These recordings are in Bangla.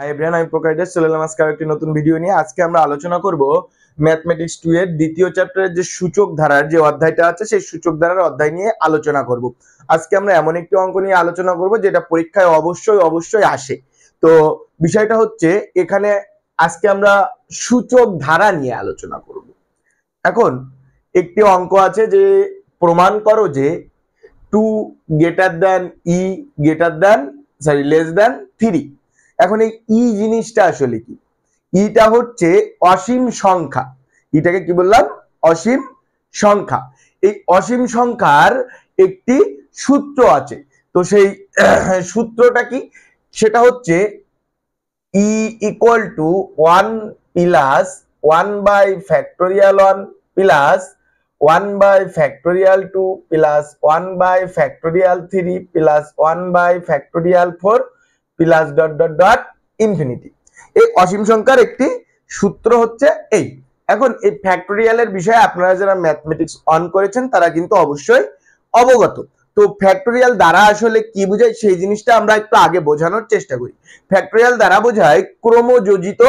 হাই এভরিওয়ান আমি প্রকাশ চলে এলাম একটি নতুন ভিডিও নিয়ে আজকে আমরা আলোচনা করব ম্যাথমেটিক্স টু এর দ্বিতীয় চ্যাপ্টারের যে সূচক ধারার যে অধ্যায়টা আছে সেই সূচক ধারার অধ্যায় নিয়ে আলোচনা করব আজকে আমরা এমন একটি অঙ্ক নিয়ে আলোচনা করব যেটা পরীক্ষায় অবশ্যই অবশ্যই আসে তো বিষয়টা হচ্ছে এখানে আজকে আমরা সূচক ধারা নিয়ে আলোচনা করব এখন একটি অঙ্ক আছে যে প্রমাণ করো যে two greater than e greater than sorry less than three এখন এই ই জিনিসটা আসলে কি ইটা হচ্ছে অসীম সংখ্যা ইটাকে কি বললাম অসীম সংখ্যা এই অসীম সংখ্যার একটি সূত্র আছে তো সেই সূত্রটা কি সেটা হচ্ছে e equal to one plus one by factorial one plus one by factorial two plus one by factorial three plus one by factorial four plus dot dot dot infinity এই অসীম সংখ্যার একটি সূত্র হচ্ছে এই এখন এই ফ্যাক্টোরিয়ালের বিষয়ে আপনারা যারা ম্যাথমেটিক্স অন করেছেন তারা কিন্তু অবশ্যই অবগত তো ফ্যাক্টোরিয়াল দ্বারা আসলে কি বোঝায় সেই জিনিসটা আমরা একটু আগে বোঝানোর চেষ্টা করি ফ্যাক্টোরিয়াল দ্বারা বোঝায় ক্রমযোজিত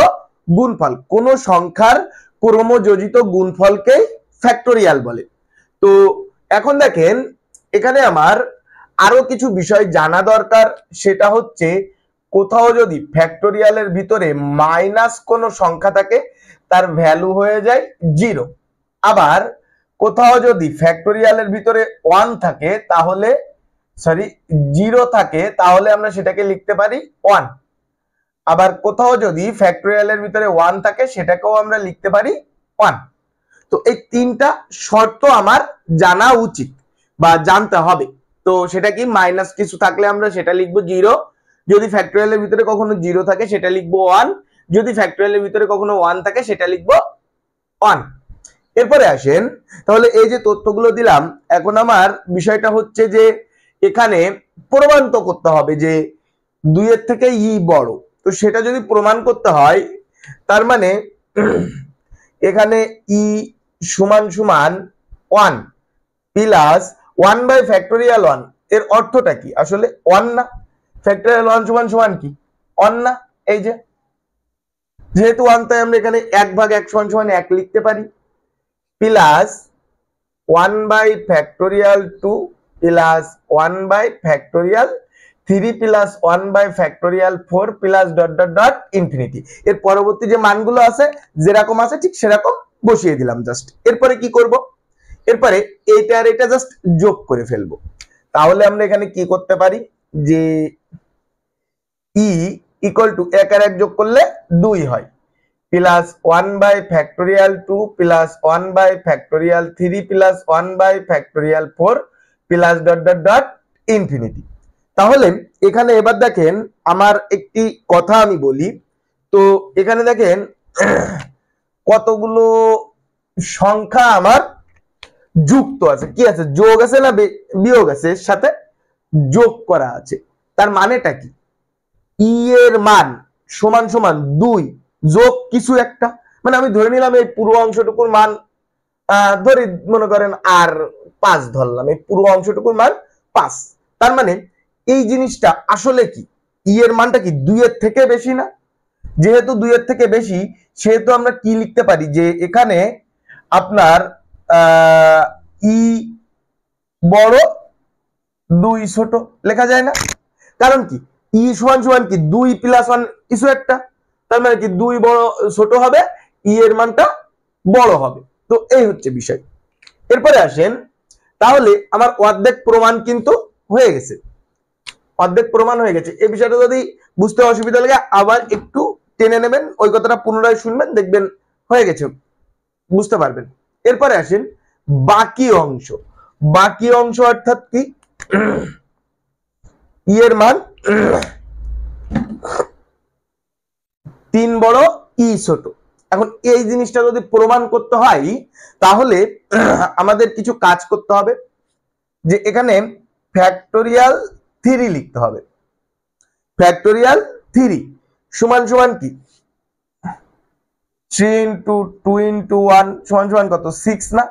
গুণফল কোন সংখ্যার ক্রমযোজিত গুণফলকে ফ্যাক্টোরিয়াল বলে তো এখন দেখেন এখানে আমার আরো কিছু বিষয় জানা দরকার সেটা হচ্ছে কোথাও যদি ফ্যাক্টোরিয়ালের ভিতরে মাইনাস কোনো সংখ্যা থাকে তার ভ্যালু হয়ে যায় জিরো আবার কোথাও যদি ফ্যাক্টোরিয়ালের ভিতরে ওয়ান থাকে তাহলে সরি জিরো থাকে তাহলে আমরা সেটাকে লিখতে পারি ওয়ান আবার কোথাও যদি ফ্যাক্টোরিয়ালের ভিতরে ওয়ান থাকে সেটাকেও আমরা লিখতে পারি ওয়ান তো এই তিনটা শর্ত আমার জানা উচিত বা জানতে হবে তো সেটা কি মাইনাস কিছু থাকলে আমরা সেটা লিখবো জিরো যদি ফ্যাক্টোরিয়ালের ভিতরে কখনো জিরো থাকে সেটা লিখবো ওয়ান যদি ফ্যাক্টোরিয়ালের ভিতরে কখনো ওয়ান থাকে সেটা লিখবো ওয়ান এরপরে আসেন তাহলে এই যে তথ্যগুলো দিলাম এখন আমার বিষয়টা হচ্ছে যে এখানে প্রমাণিত করতে হবে যে দুইয়ের থেকে ই বড় তো সেটা যদি প্রমাণ করতে হয় তার মানে এখানে ই সমান সমান one plus one by factorial one এর অর্থটা কি আসলে ওয়ান না ফ্যাক্টরিয়াল ওয়ান সমান সমান কি অন না এই যে যেহেতু ওয়ান তাই আমরা এখানে এক ভাগ এক সমান সমান এক লিখতে পারি plus one by factorial two plus one by factorial three plus one by factorial four plus dot dot dot infinity এর পরবর্তী যে মানগুলো আছে যেরকম আছে ঠিক সেরকম বসিয়ে দিলাম জাস্ট এরপরে কি করব এরপরে এটা আর এটা জাস্ট যোগ করে ফেলবো তাহলে আমরা এখানে কি করতে পারি যে ই ইকুয়াল টু এক আর এক যোগ করলে দুই হয় plus one by factorial two plus one by factorial three plus one by factorial four plus dot dot dot infinity তাহলে এখানে এবার দেখেন আমার একটি কথা আমি বলি তো এখানে দেখেন কতগুলো সংখ্যা আমার যুক্ত আছে কি আছে যোগ আছে না বিয়োগ আছে সাথে যোগ করা আছে তার মানেটা কি ই e এর মান সমান সমান দুই যোগ কিছু একটা মানে আমি ধরে নিলাম এই পুরো অংশটুকুর মান ধরে মনে করেন আর পাঁচ ধরলাম এই পুরো অংশটুকুর মান পাঁচ তার মানে এই জিনিসটা আসলে কি ই e এর মানটা কি দুইয়ের থেকে বেশি না যেহেতু দুইয়ের থেকে বেশি সেহেতু আমরা কি লিখতে পারি যে এখানে আপনার ই e বড় দুই ছোট লেখা যায় না কারণ কি ইস ওয়ান সমান কি দুই প্লাস ওয়ান কিছু একটা তার মানে কি দুই বড় ছোট হবে ই এর মানটা বড় হবে তো এই হচ্ছে বিষয় এরপরে আসেন তাহলে আমার অর্ধেক প্রমাণ কিন্তু হয়ে গেছে অর্ধেক প্রমাণ হয়ে গেছে এই বিষয়টা যদি বুঝতে অসুবিধা লাগে আবার একটু টেনে নেবেন ওই কথাটা পুনরায় শুনবেন দেখবেন হয়ে গেছে বুঝতে পারবেন এরপরে আসেন বাকি অংশ বাকি অংশ অর্থাৎ কি ইয়ের মান তিন বড় ই ছোট এখন এই জিনিসটা যদি প্রমাণ করতে হয় তাহলে আমাদের কিছু কাজ করতে হবে যে এখানে ফ্যাক্টোরিয়াল থিরি লিখতে হবে ফ্যাক্টোরিয়াল থিরি সমান সমান কি three into two into one সমান সমান কত সিক্স না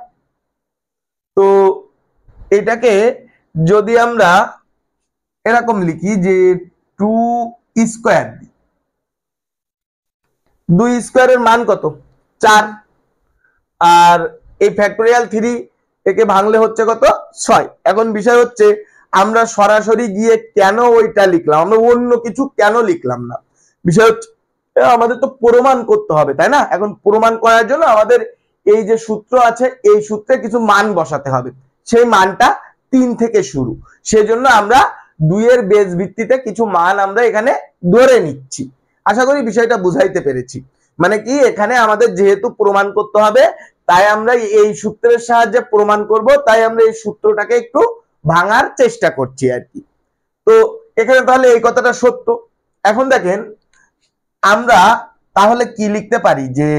তো এটাকে যদি আমরা এরকম লিখি যে টু স্কোয়ার দুই স্কোয়ারের মান কত চার আর এই ফ্যাক্টোরিয়াল থ্রি একে ভাঙলে হচ্ছে কত ছয় এখন বিষয় হচ্ছে আমরা সরাসরি গিয়ে কেন ওইটা লিখলাম আমরা অন্য কিছু কেন লিখলাম না বিষয় হচ্ছে আমাদের তো প্রমাণ করতে হবে তাই না এখন প্রমাণ করার জন্য আমাদের এই যে সূত্র আছে এই সূত্রে কিছু মান বসাতে হবে সেই মানটা তিন থেকে শুরু সেজন্য আমরা দুইয়ের বেজ ভিত্তিতে কিছু মান আমরা এখানে ধরে নিচ্ছি আশা করি বিষয়টা বুঝাইতে পেরেছি মানে কি এখানে আমাদের যেহেতু প্রমাণ করতে হবে তাই আমরা এই সূত্রের সাহায্যে প্রমাণ করব তাই আমরা এই সূত্রটাকে একটু ভাঙার চেষ্টা করছি আর কি তো এখানে তাহলে এই কথাটা সত্য এখন দেখেন আমরা তাহলে কি লিখতে পারি যে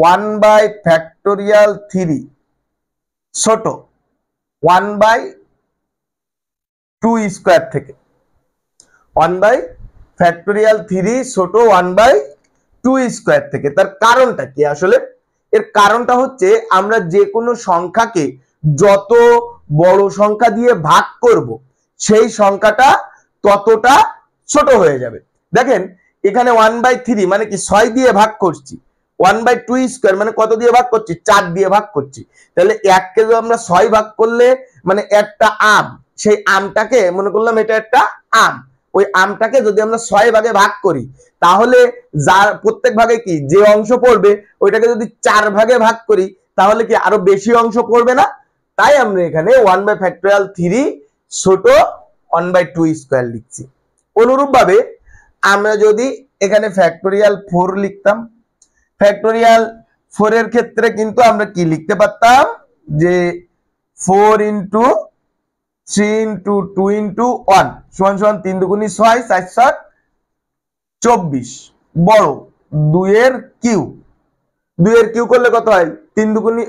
ওয়ান বাই ফ্যাক্টোরিয়াল থ্রি ছোট ওয়ান বাই টু স্কোয়ার থেকে ওয়ান বাই ফ্যাক্টোরিয়াল থ্রি ছোট ওয়ান বাই টু স্কোয়ার থেকে তার কারণটা কি আসলে এর কারণটা হচ্ছে আমরা যে কোনো সংখ্যাকে যত বড় সংখ্যা দিয়ে ভাগ করব সেই সংখ্যাটা ততটা ছোট হয়ে যাবে দেখেন এখানে ওয়ান বাই থ্রি মানে কি ছয় দিয়ে ভাগ করছি ওয়ান বাই টু স্কোয়ার মানে কত দিয়ে ভাগ করছি চার দিয়ে ভাগ করছি তাহলে এক কেজি আমরা ছয় ভাগ করলে মানে একটা আম সেই আমটাকে মনে করলাম এটা একটা আম ওই আমটাকে যদি আমরা ছয় ভাগে ভাগ করি তাহলে যার প্রত্যেক ভাগে কি যে অংশ পড়বে ওইটাকে যদি চার ভাগে ভাগ করি তাহলে কি আরো বেশি অংশ পড়বে না তাই আমরা এখানে ওয়ান বাই ফ্যাক্টোরিয়াল থ্রি ছোট ওয়ান বাই টু স্কোয়ার লিখছি অনুরূপভাবে আমরা যদি এখানে ফ্যাক্টোরিয়াল ফোর লিখতাম ফ্যাক্টোরিয়াল ফোরের ক্ষেত্রে কিন্তু আমরা কি লিখতে পারতাম যে four into three into two into one সমান সমান তিন দুগুণি ছয় সাত সাত চব্বিশ বড় দুয়ের কিউ দুয়ের কিউ করলে কত হয় তিন দুগুণি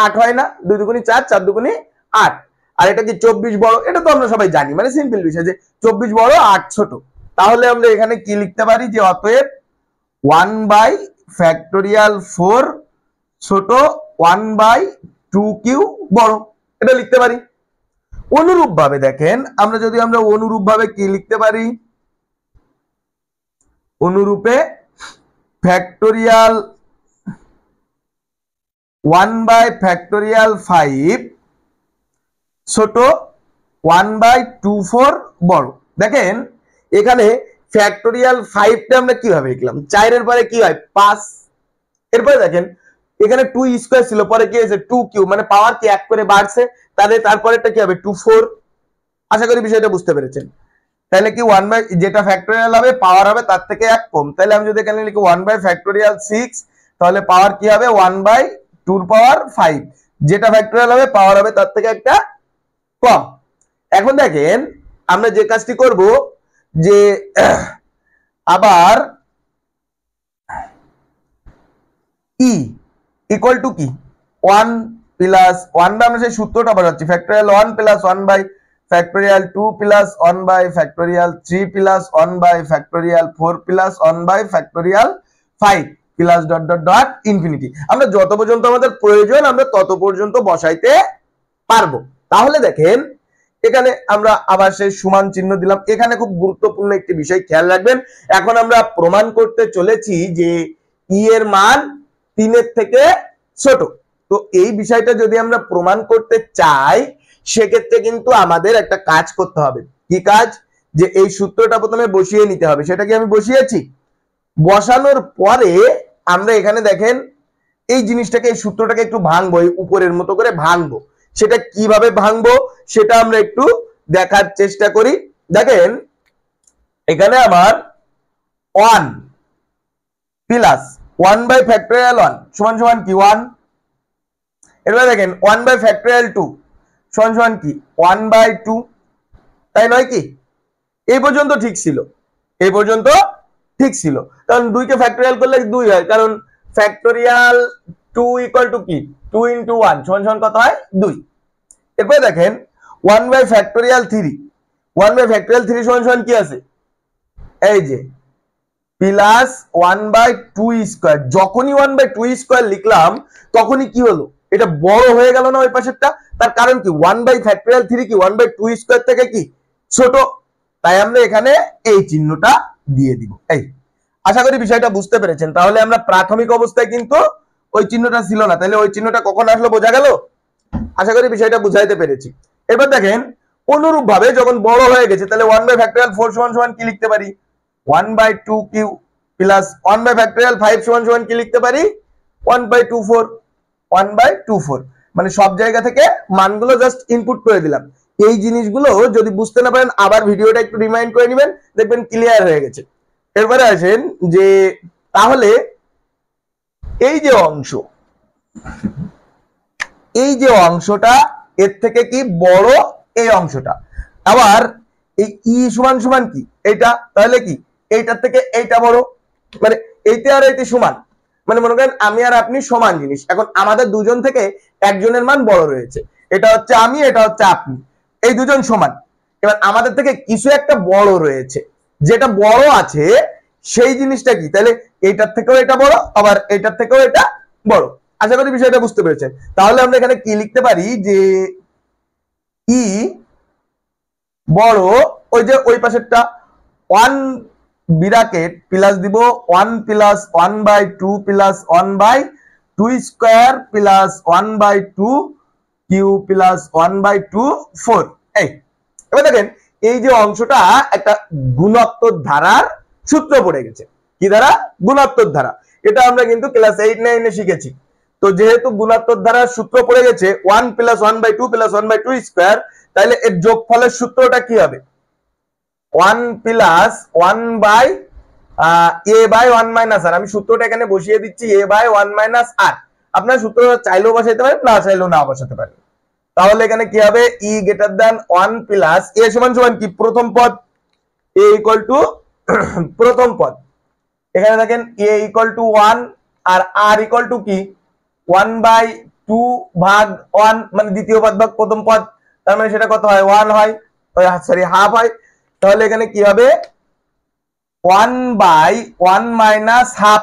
আট হয় না দুই দুগুণি চার চার দুগুণি আট আর এটা কি চব্বিশ বড় এটা তো আমরা সবাই জানি মানে সিম্পল বিষয় যে চব্বিশ বড় আট ছোট তাহলে আমরা এখানে কি লিখতে পারি যে অতএব ওয়ান বাই ফ্যাক্টোরিয়াল ফোর ছোট ওয়ান বাই টু কিউ বড় এটা লিখতে পারি অনুরূপ ভাবে দেখেন আমরা যদি আমরা অনুরূপ ভাবে কি লিখতে পারি অনুরূপে factorial one by factorial five ছোট ওয়ান বাই টু ফোর বড় দেখেন এখানে ফ্যাক্টোরিয়াল ফাইভটা আমরা কিভাবে লিখলাম চারের পরে কি হয় পাঁচ এরপরে দেখেন এখানে টু স্কোয়ার e ছিল পরে কি হয়েছে টু কিউ মানে পাওয়ার কি এক করে বাড়ছে তাহলে তারপরেরটা কি হবে টু ফোর আশা করি বিষয়টা বুঝতে পেরেছেন তাহলে কি ওয়ান বাই যেটা ফ্যাক্টোরিয়াল হবে পাওয়ার হবে তার থেকে এক কম তাহলে আমি যদি এখানে লিখি ওয়ান বাই ফ্যাক্টোরিয়াল সিক্স তাহলে পাওয়ার কি হবে ওয়ান বাই টুর পাওয়ার ফাইভ যেটা ফ্যাক্টোরিয়াল হবে পাওয়ার হবে তার থেকে একটা কম এখন দেখেন আমরা যে কাজটি করব যে আবার ই e, ইকুয়াল টু কি ওয়ান প্লাস ওয়ান বাই আমরা সেই সূত্রটা বাজাচ্ছি factorial one plus one by factorial two plus one by factorial three plus one by factorial four plus one by factorial five plus dot dot dot infinity আমরা যত পর্যন্ত আমাদের প্রয়োজন আমরা তত পর্যন্ত বসাইতে পারবো তাহলে দেখেন এখানে আমরা আবার সেই সমান চিহ্ন দিলাম এখানে খুব গুরুত্বপূর্ণ একটি বিষয় খেয়াল রাখবেন এখন আমরা প্রমাণ করতে চলেছি যে ই e এর মান তিনের থেকে ছোট তো এই বিষয়টা যদি আমরা প্রমাণ করতে চাই সেক্ষেত্রে কিন্তু আমাদের একটা কাজ করতে হবে কি কাজ যে এই সূত্রটা প্রথমে বসিয়ে নিতে হবে সেটা কি আমি বসিয়েছি বসানোর পরে আমরা এখানে দেখেন এই জিনিসটাকে এই সূত্রটাকে একটু ভাঙবো এই উপরের মতো করে ভাঙবো সেটা কিভাবে ভাঙবো সেটা আমরা একটু দেখার চেষ্টা করি দেখেন এখানে আমার one plus one by factorial one সমান সমান কি ওয়ান এরপরে দেখেন ওয়ান বাই ফ্যাক্টরিয়াল টু সমান সমান কি ওয়ান বাই টু তাই নয় কি এই পর্যন্ত ঠিক ছিল এই পর্যন্ত ঠিক ছিল কারণ দুইকে ফ্যাক্টরিয়াল করলে দুই হয় কারণ ফ্যাক্টরিয়াল টু ইকুয়াল টু কি টু ইন্টু ওয়ান সমান সমান কত হয় দুই এরপরে দেখেন one by factorial three one by factorial three সমান সমান কি আছে এই যে plus one by two square যখনই ওয়ান বাই টু স্কোয়ার লিখলাম তখনই কি হলো এটা বড় হয়ে গেল না ওই পাশেরটা তার কারণ কি ওয়ান বাই ফ্যাক্টোরিয়াল থ্রি কি ওয়ান বাই টু স্কোয়ার থেকে কি ছোট তাই আমরা এখানে এই চিহ্নটা দিয়ে দিব এই আশা করি বিষয়টা বুঝতে পেরেছেন তাহলে আমরা প্রাথমিক অবস্থায় কিন্তু ওই চিহ্নটা ছিল না তাহলে ওই চিহ্নটা কখন আসলো বোঝা গেল আশা করি বিষয়টা বুঝাইতে পেরেছি এবার দেখেন অনুরূপ ভাবে যখন বড় হয়ে গেছে তাহলে ওয়ান বাই ফ্যাক্টোরিয়াল ফোর সমান সমান কি লিখতে পারি one by two cube plus one by factorial five সমান সমান কি লিখতে পারি one by two four one by two four মানে সব জায়গা থেকে মানগুলো জাস্ট ইনপুট করে দিলাম এই জিনিসগুলো যদি বুঝতে না পারেন আবার ভিডিওটা একটু রিমাইন্ড করে নেবেন দেখবেন ক্লিয়ার হয়ে গেছে এরপরে আসেন যে তাহলে এই যে অংশ এই যে অংশটা এর থেকে কি বড় এই অংশটা আবার এই ই e সমান সমান কি এটা তাহলে কি এইটার থেকে এইটা বড় মানে এইটা আর এইটি সমান মানে মনে করেন আমি আর আপনি সমান জিনিস এখন আমাদের দুজন থেকে একজনের মান বড় রয়েছে এটা হচ্ছে আমি এটা হচ্ছে আপনি এই দুজন সমান এবার আমাদের থেকে কিছু একটা বড় রয়েছে যেটা বড় আছে সেই জিনিসটা কি তাহলে এইটার থেকেও এটা বড় আবার এইটার থেকেও এটা বড় আশা করি বিষয়টা বুঝতে পেরেছেন তাহলে আমরা এখানে কি লিখতে পারি যে ই বড় ওই যে ওই পাশেরটা ওয়ান ব্রাকেট প্লাস দিব one plus one by two plus one by two square plus one by two cube plus one by two four এই এবার দেখেন এই যে অংশটা একটা গুণাত্মক ধারার সূত্র পড়ে গেছে কি ধারা গুণাত্মক ধারা এটা আমরা কিন্তু ক্লাস এইট এ শিখেছি তো যেহেতু গুণাত্মক ধারার সূত্র পড়ে গেছে one plus one by two plus one by two square তাহলে এর যোগফলের সূত্রটা কি হবে one plus one by a by one minus r আমি সূত্রটা এখানে বসিয়ে দিচ্ছি a by one minus r আপনার সূত্র চাইলেও বসাইতে পারেন না চাইলেও না বসাতে পারেন তাহলে এখানে কি হবে e greater than one plus a সমান সমান কি প্রথম পদ এ ইকুয়াল টু প্রথম পদ এখানে দেখেন এ ইকুয়াল টু ওয়ান আর আর ইকুয়াল টু কি ওয়ান বাই টু ভাগ ওয়ান মানে দ্বিতীয় পদ ভাগ প্রথম পদ তার মানে সেটা কত হয় ওয়ান হয় সরি হাফ হয় তাহলে এখানে কি হবে one by one minus half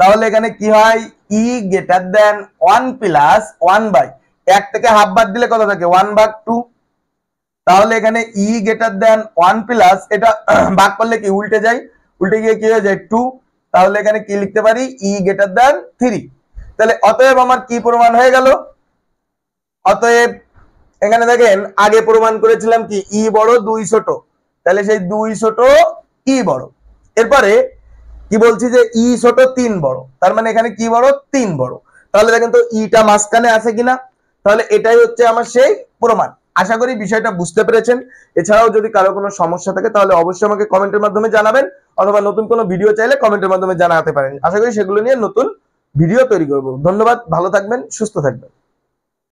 তাহলে এখানে কি হয় e greater than one plus one by এক থেকে হাফ বাদ দিলে কত থাকে ওয়ান বাগ টু তাহলে এখানে e greater than one plus এটা ভাগ করলে কি উল্টে যায় উল্টে গিয়ে কি হয়ে যায় টু তাহলে এখানে কি লিখতে পারি ই গ্রেটার দেন থ্রি তাহলে অতএব আমার কি প্রমাণ হয়ে গেল অতএব এখানে দেখেন আগে প্রমাণ করেছিলাম কি ই বড় দুই ছোট তাহলে সেই দুই ছোট ই বড় এরপরে কি বলছি যে ই ছোট তিন বড় তার মানে এখানে কি বড় তিন বড় তাহলে দেখেন তো ইটা মাঝখানে আছে কিনা তাহলে এটাই হচ্ছে আমার সেই প্রমাণ আশা করি বিষয়টা বুঝতে পেরেছেন এছাড়াও যদি কারো কোনো সমস্যা থাকে তাহলে অবশ্যই আমাকে কমেন্টের মাধ্যমে জানাবেন অথবা নতুন কোনো ভিডিও চাইলে কমেন্টের মাধ্যমে জানাতে পারেন আশা করি সেগুলো নিয়ে নতুন ভিডিও তৈরি করব ধন্যবাদ ভালো থাকবেন সুস্থ থাকবেন